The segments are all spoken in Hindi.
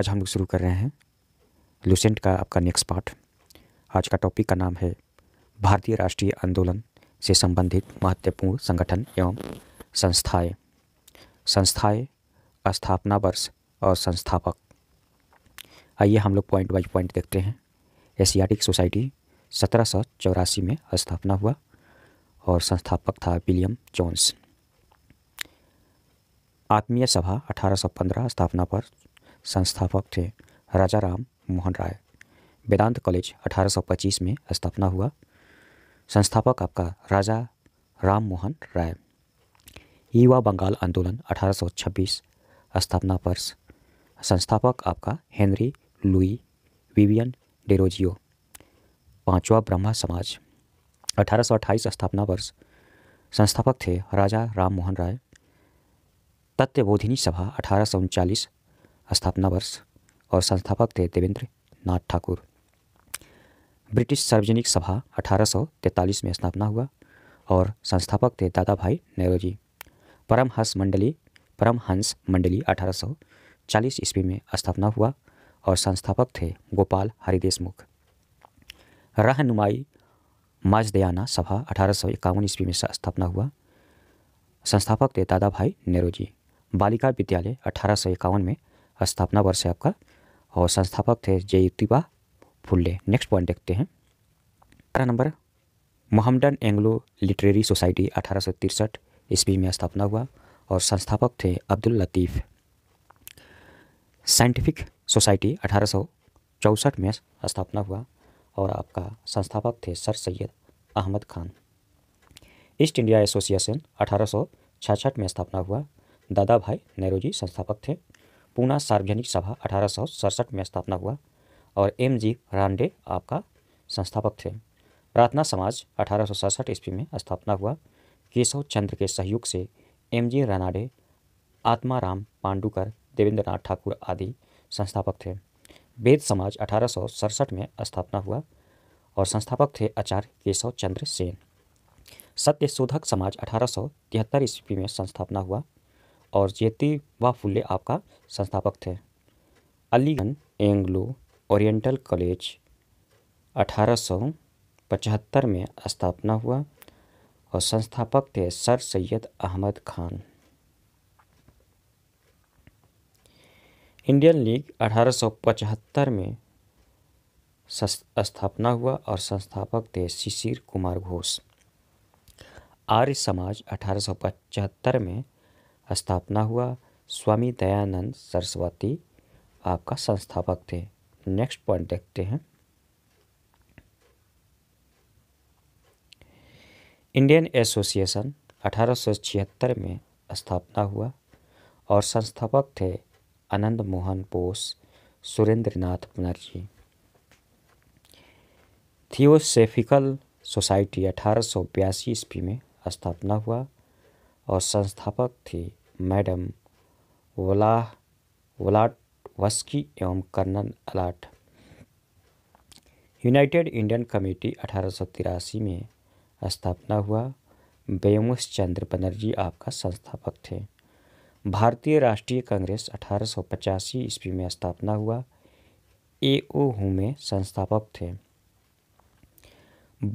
आज हम लोग शुरू कर रहे हैं लुसेंट का आपका नेक्स्ट पार्ट आज का टॉपिक का नाम है भारतीय राष्ट्रीय आंदोलन से संबंधित महत्वपूर्ण संगठन एवं संस्थाएं संस्थाएं स्थापना वर्ष और संस्थापक आइए हम लोग पॉइंट बाई पॉइंट देखते हैं एशियाटिक सोसाइटी सत्रह सौ चौरासी में स्थापना हुआ और संस्थापक था विलियम जोन्स आत्मीय सभा अठारह सौ पंद्रह स्थापना पर संस्थापक थे राजा राम मोहन राय वेदांत कॉलेज 1825 में स्थापना हुआ संस्थापक आपका राजा राम मोहन राय युवा बंगाल आंदोलन 1826 स्थापना वर्ष संस्थापक आपका हेनरी लुई विवियन डेरोजियो पांचवा ब्रह्मा समाज 1828 स्थापना वर्ष संस्थापक थे राजा राम मोहन राय तत्वबोधिनी सभा अठारह स्थापना वर्ष और संस्थापक थे देवेंद्र नाथ ठाकुर ब्रिटिश सार्वजनिक सभा 1843 में स्थापना हुआ और संस्थापक थे दादा भाई नेहरू जी परमहंस मंडली परमहंस मंडली 1840 ईस्वी में स्थापना हुआ और संस्थापक थे गोपाल हरिदेशमुख रहनुमाई माजदयाना सभा अठारह ईस्वी में स्थापना हुआ संस्थापक थे दादा भाई नेहरू जी बालिका विद्यालय अठारह में स्थापना वर्ष है आपका और संस्थापक थे जयतिबा फुल्ले नेक्स्ट पॉइंट देखते हैं अठारह नंबर मोहम्मडन एंग्लो लिटरेरी सोसाइटी अठारह ईस्वी में स्थापना हुआ और संस्थापक थे अब्दुल लतीफ़ साइंटिफिक सोसाइटी अठारह में स्थापना हुआ और आपका संस्थापक थे sir Syed Ahmad Khan east India association अठारह में स्थापना हुआ दादा भाई नेहरू जी संस्थापक थे पूना सार्वजनिक सभा अठारह में स्थापना हुआ और एम जी रानडे आपका संस्थापक थे प्रार्थना समाज अठारह ईस्वी में स्थापना हुआ केशव चंद्र के सहयोग से एम जी रानाडे आत्माराम पांडुकर देवेंद्रनाथ ठाकुर आदि संस्थापक थे वेद समाज अठारह में स्थापना हुआ और संस्थापक थे आचार्य केशव चंद्र सेन सत्यशोधक समाज अठारह ईस्वी में संस्थापना हुआ और ज्योतिबा फुले आपका संस्थापक थे अलीगन एंग्लो ओरिएंटल कॉलेज 1875 में स्थापना हुआ और संस्थापक थे sir Syed Ahmad Khan Indian league 1875 में स्थापना हुआ और संस्थापक थे शिशिर कुमार घोष आर्य समाज 1875 में स्थापना हुआ स्वामी दयानंद सरस्वती आपका संस्थापक थे नेक्स्ट पॉइंट देखते हैं इंडियन एसोसिएशन 1876 में स्थापना हुआ और संस्थापक थे आनंद मोहन बोस सुरेंद्र नाथ बनर्जी थियोसेफिकल सोसाइटी अठारह ईस्वी में स्थापना हुआ और संस्थापक थे मैडम वलाट वस्की एवं colonel Olcott united Indian committee अठारह में स्थापना हुआ बेमस चंद्र बनर्जी आपका संस्थापक थे भारतीय राष्ट्रीय कांग्रेस अठारह ईस्वी में स्थापना हुआ ए ओ हुमे संस्थापक थे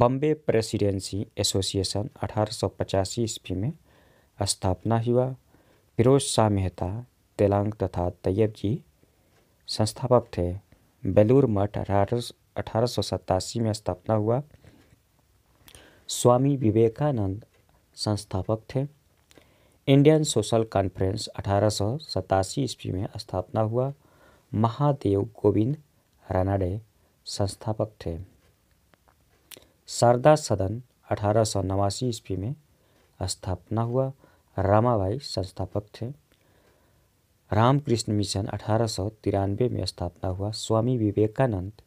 बम्बे प्रेसिडेंसी एसोसिएशन अठारह ईस्वी में स्थापना हुआ फिरोज शाह मेहता तेलांग तथा तैयब जी संस्थापक थे बेलूर मठ अठारह अठारह में स्थापना हुआ स्वामी विवेकानंद संस्थापक थे इंडियन सोशल कॉन्फ्रेंस अठारह ईस्वी में स्थापना हुआ महादेव गोविंद रानाडे संस्थापक थे शारदा सदन अठारह ईस्वी में स्थापना हुआ रामाबाई संस्थापक थे रामकृष्ण मिशन अठारह में स्थापना हुआ स्वामी विवेकानंद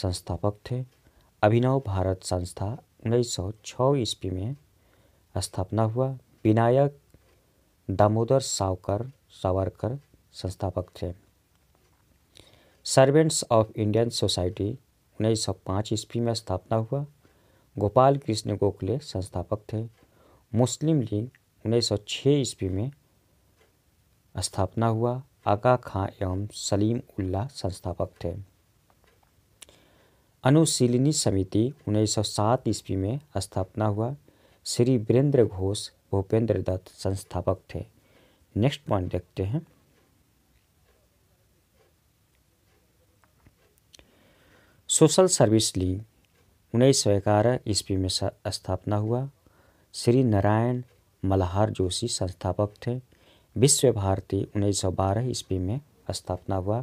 संस्थापक थे अभिनव भारत संस्था 1906 ईस्वी में स्थापना हुआ विनायक दामोदर सावकर सावरकर संस्थापक थे सर्वेंट्स ऑफ इंडियन सोसाइटी 1905 ईस्वी में स्थापना हुआ गोपाल कृष्ण गोखले संस्थापक थे मुस्लिम लीग उन्नीस सौ ईस्वी में स्थापना हुआ आका खां एवं सलीम उल्ला संस्थापक थे अनुशीलिनी समिति 1907 ईस्वी में स्थापना हुआ श्री वीरेंद्र घोष भूपेंद्र दत्त संस्थापक थे नेक्स्ट पॉइंट देखते हैं सोशल सर्विस लीग उन्नीस सौ ग्यारह ईस्वी में स्थापना हुआ श्री नारायण मल्हार जोशी संस्थापक थे विश्व भारती उन्नीस सौ बारह ईस्वी में स्थापना हुआ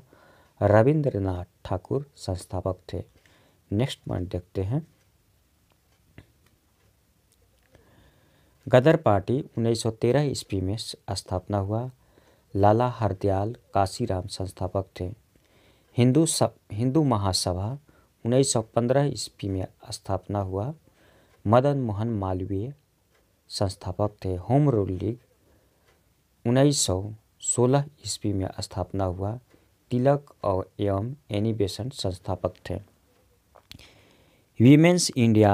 रविंद्रनाथ ठाकुर संस्थापक थे नेक्स्ट पॉइंट देखते हैं गदर पार्टी 1913 ईस्वी में स्थापना हुआ लाला हरदयाल काशीराम संस्थापक थे हिंदू सब हिंदू महासभा 1915 ईस्वी में स्थापना हुआ मदन मोहन मालवीय संस्थापक थे होम रूल लीग उन्नीस सौ सोलह ईस्वी में स्थापना हुआ तिलक और एवं एनिबेशन संस्थापक थे वीमेंस इंडिया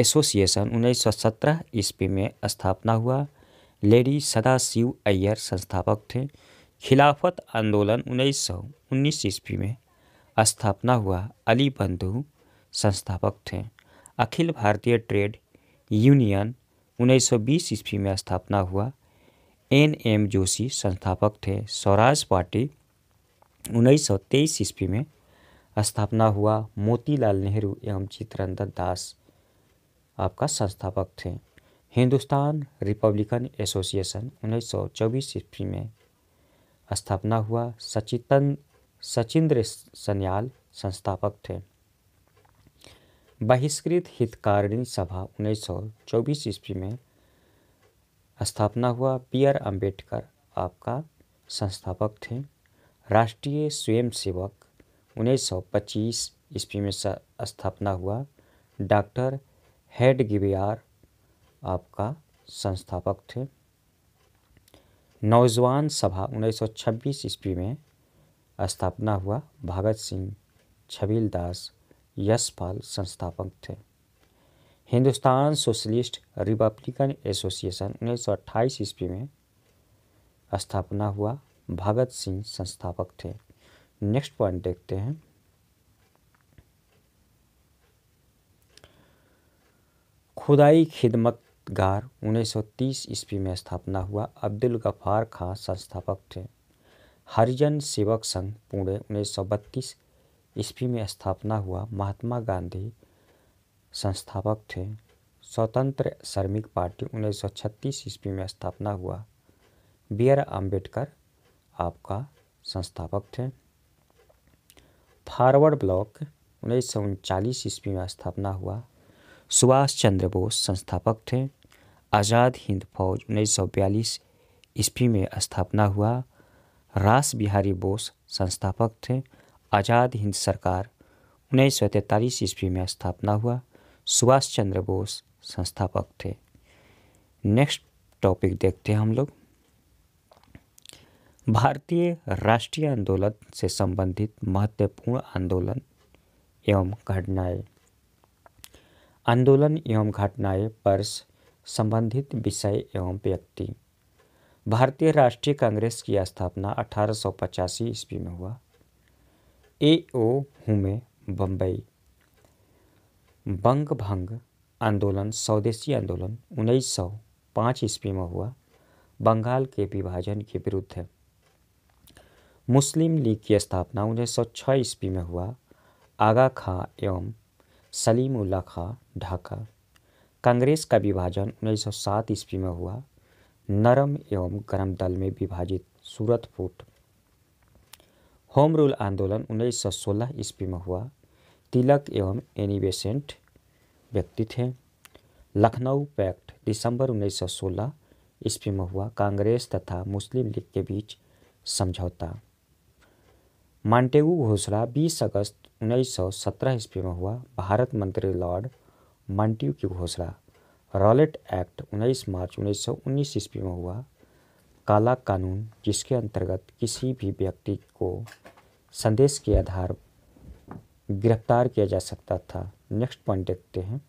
एसोसिएशन 1917 ईस्वी में स्थापना हुआ लेडी सदाशिव अय्यर संस्थापक थे खिलाफत आंदोलन 1919 ईस्वी में स्थापना हुआ अली बंधु संस्थापक थे अखिल भारतीय ट्रेड यूनियन 1920 ईस्वी में स्थापना हुआ एन एम जोशी संस्थापक थे स्वराज पार्टी 1923 ईस्वी में स्थापना हुआ मोतीलाल नेहरू एवं चित्रंदन दास आपका संस्थापक थे हिंदुस्तान रिपब्लिकन एसोसिएशन 1924 ईस्वी में स्थापना हुआ सचितन सचिंद्र सन्याल संस्थापक थे बहिष्कृत हितकारिणी सभा 1924 ईस्वी में स्थापना हुआ पी आर अम्बेडकर आपका संस्थापक थे राष्ट्रीय स्वयंसेवक 1925 ईस्वी में स्थापना हुआ डॉक्टर हेड गिवियार आपका संस्थापक थे नौजवान सभा 1926 ईस्वी में स्थापना हुआ भगत सिंह छबील दास यशपाल संस्थापक थे हिंदुस्तान सोशलिस्ट रिपब्लिकन एसोसिएशन 1928 ईस्वी में स्थापना हुआ भगत सिंह संस्थापक थे नेक्स्ट पॉइंट देखते हैं खुदाई खिदमतगार 1930 ईस्वी में स्थापना हुआ अब्दुल गफ्फार खां संस्थापक थे हरिजन सेवक संघ पुणे बत्तीस ईस्वी में स्थापना हुआ महात्मा गांधी संस्थापक थे स्वतंत्र श्रमिक पार्टी 1936 ईस्वी में स्थापना हुआ बी आर अम्बेडकर आपका संस्थापक थे फारवर्ड ब्लॉक उन्नीस सौ उनचालीस ईस्वी में स्थापना हुआ सुभाष चंद्र बोस संस्थापक थे आज़ाद हिंद फौज उन्नीस सौ बयालीस ईस्वी में स्थापना हुआ रास बिहारी बोस संस्थापक थे आज़ाद हिंद सरकार उन्नीस सौ तैंतालीस ईस्वी में स्थापना हुआ सुभाष चंद्र बोस संस्थापक थे नेक्स्ट टॉपिक देखते हैं हम लोग भारतीय राष्ट्रीय आंदोलन से संबंधित महत्वपूर्ण आंदोलन एवं घटनाएं आंदोलन एवं घटनाएं पर संबंधित विषय एवं व्यक्ति भारतीय राष्ट्रीय कांग्रेस की स्थापना अठारह सौ ईस्वी में हुआ ए ओ हुमे बम्बई बंग भंग आंदोलन स्वदेशी आंदोलन उन्नीस सौ पाँच ईस्वी में हुआ बंगाल के विभाजन के विरुद्ध है मुस्लिम लीग की स्थापना उन्नीस सौ छः ईस्वी में हुआ आगा खां एवं सलीम उल्ला खां ढाका कांग्रेस का विभाजन उन्नीस सौ सात ईस्वी में हुआ नरम एवं गर्म दल में विभाजित सूरत फूट होम रूल आंदोलन उन्नीस सौ सोलह ईस्वी में हुआ तिलक एवं एनिवेसेंट व्यक्ति थे लखनऊ पैक्ट दिसंबर सोलह ईस्वी में हुआ कांग्रेस तथा मुस्लिम लीग के बीच समझौता मांटेगू घोषणा 20 अगस्त 1917 ईस्वी में हुआ भारत मंत्री लॉर्ड मांट्यू की घोषणा रॉलेट एक्ट 19 मार्च 1919 ईस्वी में हुआ काला कानून जिसके अंतर्गत किसी भी व्यक्ति को संदेश के आधार गिरफ्तार किया जा सकता था नेक्स्ट पॉइंट देखते हैं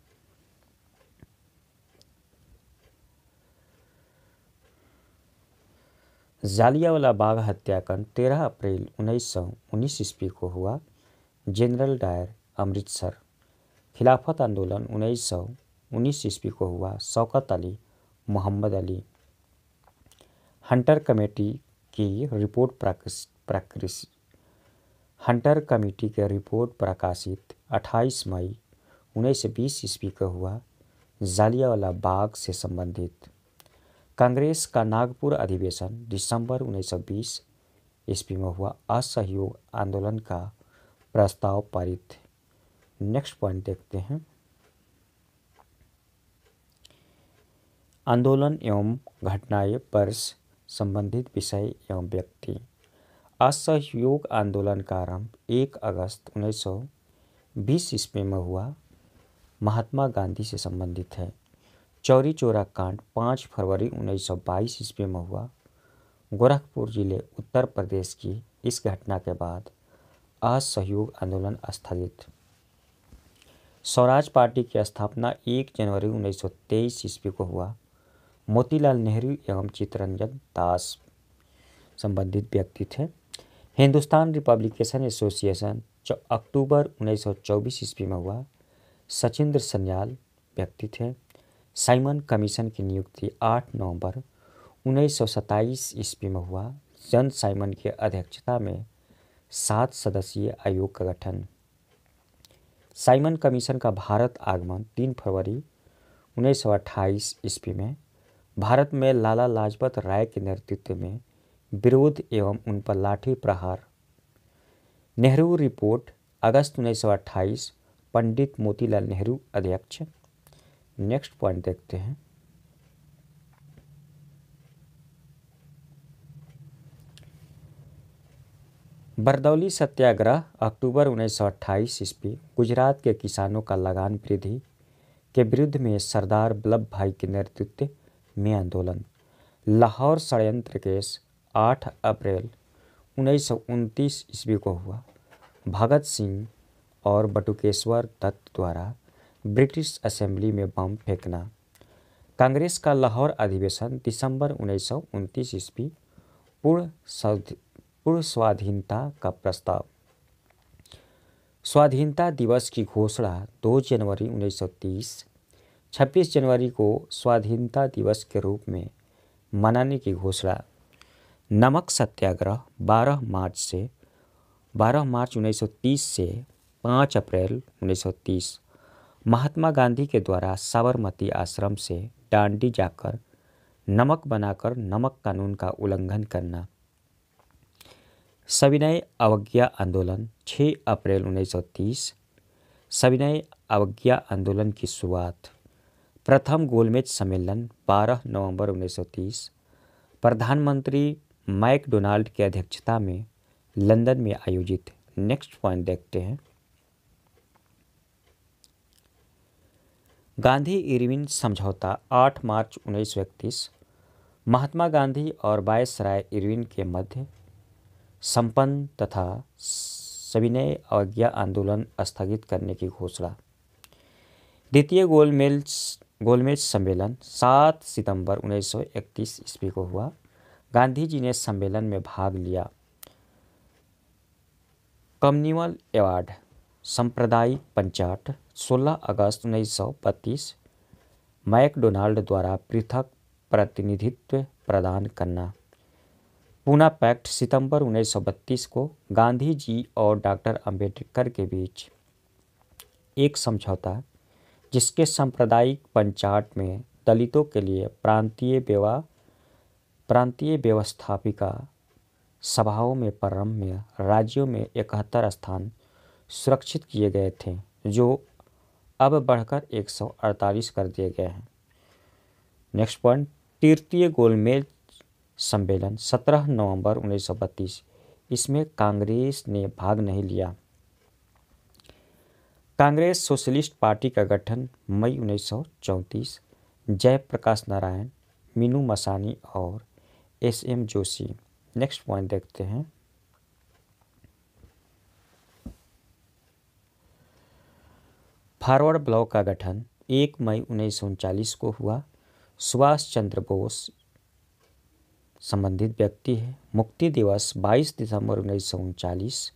जालियावाला बाग हत्याकांड तेरह अप्रैल उन्नीस सौ उन्नीस ईस्वी को हुआ जनरल डायर अमृतसर खिलाफत आंदोलन उन्नीस सौ उन्नीस ईस्वी को हुआ शौकत अली मोहम्मद अली हंटर कमेटी की रिपोर्ट प्रकाश हंटर कमेटी के रिपोर्ट प्रकाशित 28 मई 1920 ईस्वी का हुआ जालियावाला बाग से संबंधित कांग्रेस का नागपुर अधिवेशन दिसंबर 1920 ईस्वी में हुआ असहयोग आंदोलन का प्रस्ताव पारित नेक्स्ट पॉइंट देखते हैं आंदोलन एवं घटनाएं पर्स संबंधित विषय एवं व्यक्ति असहयोग आंदोलन का आरंभ एक अगस्त 1920 ईस्वी में हुआ महात्मा गांधी से संबंधित है चौरी चौरा कांड पाँच फरवरी 1922 ईस्वी में हुआ गोरखपुर जिले उत्तर प्रदेश की इस घटना के बाद असहयोग आंदोलन स्थगित स्वराज पार्टी की स्थापना 1 जनवरी 1923 ईस्वी को हुआ मोतीलाल नेहरू एवं चितरंजन दास संबंधित व्यक्ति थे हिंदुस्तान रिपब्लिकेशन एसोसिएशन जो अक्टूबर 1924 ईस्वी में हुआ सचिंद्र सन्याल व्यक्ति थे साइमन कमीशन की नियुक्ति 8 नवंबर 1927 ईस्वी में हुआ जन साइमन की अध्यक्षता में सात सदस्यीय आयोग का गठन साइमन कमीशन का भारत आगमन 3 फरवरी 1928 ईस्वी में भारत में लाला लाजपत राय के नेतृत्व में विरोध एवं उन पर लाठी प्रहार नेहरू रिपोर्ट अगस्त उन्नीस सौ अट्ठाईस पंडित मोतीलाल नेहरू अध्यक्ष नेक्स्ट पॉइंट देखते हैं बरदौली सत्याग्रह अक्टूबर उन्नीस सौ अट्ठाईस ईस्वी गुजरात के किसानों का लगान वृद्धि के विरुद्ध में सरदार वल्लभ भाई के नेतृत्व में आंदोलन लाहौर षडयंत्र केस 8 अप्रैल उन्नीस ईस्वी को हुआ भगत सिंह और बटुकेश्वर दत्त द्वारा ब्रिटिश असेंबली में बम फेंकना कांग्रेस का लाहौर अधिवेशन दिसंबर उन्नीस ईस्वी पूर्ण पूर्ण स्वाधीनता का प्रस्ताव स्वाधीनता दिवस की घोषणा 2 जनवरी 1930 26 जनवरी को स्वाधीनता दिवस के रूप में मनाने की घोषणा नमक सत्याग्रह 12 मार्च से 12 मार्च 1930 से 5 अप्रैल 1930 महात्मा गांधी के द्वारा साबरमती आश्रम से डांडी जाकर नमक बनाकर नमक कानून का उल्लंघन करना सविनय अवज्ञा आंदोलन 6 अप्रैल 1930 सविनय अवज्ञा आंदोलन की शुरुआत प्रथम गोलमेज सम्मेलन 12 नवंबर 1930 प्रधानमंत्री माइक डोनाल्ड की अध्यक्षता में लंदन में आयोजित नेक्स्ट पॉइंट देखते हैं गांधी इरविन समझौता 8 मार्च उन्नीस महात्मा गांधी और राय इरविन के मध्य संपन्न तथा सविनय अवज्ञा आंदोलन स्थगित करने की घोषणा द्वितीय गोलमेज गोलमेज सम्मेलन 7 सितंबर 1931 ईस्वी को हुआ गांधी जी ने सम्मेलन में भाग लिया कम्युनल अवार्ड सांप्रदायिक पंचाट 16 अगस्त 1932 मैकडोनाल्ड द्वारा पृथक प्रतिनिधित्व प्रदान करना पूना पैक्ट सितंबर 1932 को गांधी जी और डॉक्टर अंबेडकर के बीच एक समझौता जिसके सांप्रदायिक पंचाट में दलितों के लिए प्रांतीय विवाह प्रांतीय व्यवस्थापिका सभाओं में प्रारंभ में राज्यों में इकहत्तर स्थान सुरक्षित किए गए थे जो अब बढ़कर 148 कर दिए गए हैं नेक्स्ट पॉइंट तृतीय गोलमेज सम्मेलन 17 नवंबर 1932 इसमें कांग्रेस ने भाग नहीं लिया कांग्रेस सोशलिस्ट पार्टी का गठन मई 1934 जयप्रकाश नारायण मीनू मसानी और S M Joshi next point देखते हैं फॉरवर्ड ब्लॉक का गठन 1 मई उन्नीस को हुआ सुभाष चंद्र बोस संबंधित व्यक्ति है मुक्ति दिवस 22 दिसंबर उन्नीस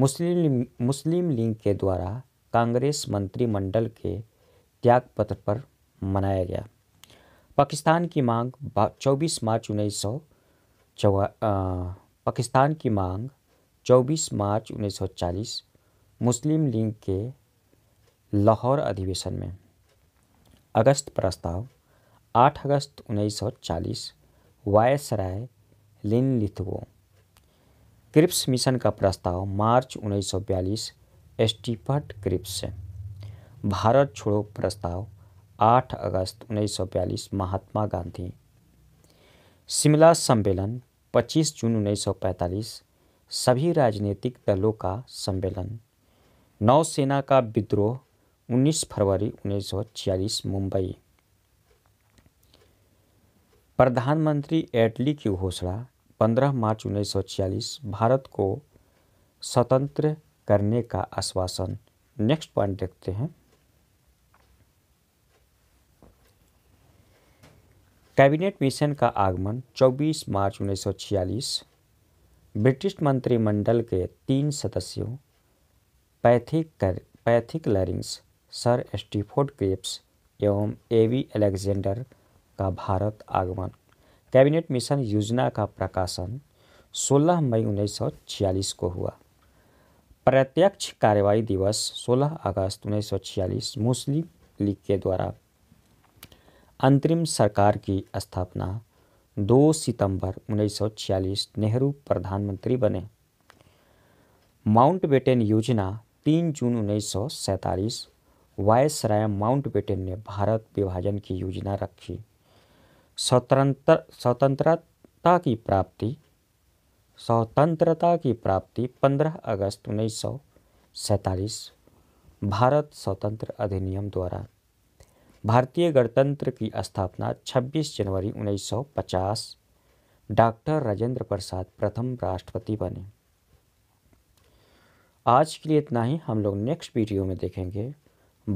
मुस्लिम मुस्लिम लीग के द्वारा कांग्रेस मंत्रिमंडल के त्यागपत्र पर मनाया गया पाकिस्तान की मांग 24 मार्च उन्नीस सौ पाकिस्तान की मांग 24 मार्च 1940 मुस्लिम लीग के लाहौर अधिवेशन में अगस्त प्रस्ताव 8 अगस्त 1940 viceroy Linlithgow Cripps mission का प्रस्ताव मार्च 1942 स्टीफर्ट क्रिप्स भारत छोड़ो प्रस्ताव 8 अगस्त 1942 महात्मा गांधी शिमला सम्मेलन 25 जून 1945 सभी राजनीतिक दलों का सम्मेलन नौसेना का विद्रोह 19 फरवरी 1946 मुंबई प्रधानमंत्री एटली की घोषणा 15 मार्च 1946 भारत को स्वतंत्र करने का आश्वासन नेक्स्ट पॉइंट देखते हैं कैबिनेट मिशन का आगमन 24 मार्च 1946 ब्रिटिश मंत्रिमंडल के तीन सदस्यों पैथिक कर, Pethick Lawrence sir Stafford Cripps एवं ए वी एलेक्जेंडर का भारत आगमन कैबिनेट मिशन योजना का प्रकाशन 16 मई 1946 को हुआ प्रत्यक्ष कार्यवाही दिवस 16 अगस्त उन्नीस मुस्लिम लीग के द्वारा अंतरिम सरकार की स्थापना 2 सितंबर छियालीस नेहरू प्रधानमंत्री बने माउंटबेटन योजना 3 जून उन्नीस वायसराय माउंटबेटन ने भारत विभाजन की योजना रखी स्वतंत्र स्वतंत्रता की प्राप्ति स्वतंत्रता की प्राप्ति 15 अगस्त उन्नीस भारत स्वतंत्र अधिनियम द्वारा भारतीय गणतंत्र की स्थापना 26 जनवरी 1950 डॉक्टर राजेंद्र प्रसाद प्रथम राष्ट्रपति बने आज के लिए इतना ही हम लोग नेक्स्ट वीडियो में देखेंगे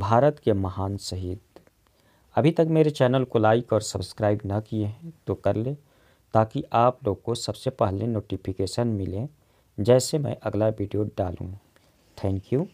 भारत के महान शहीद अभी तक मेरे चैनल को लाइक और सब्सक्राइब ना किए हैं तो कर लें ताकि आप लोग को सबसे पहले नोटिफिकेशन मिले जैसे मैं अगला वीडियो डालूँ थैंक यू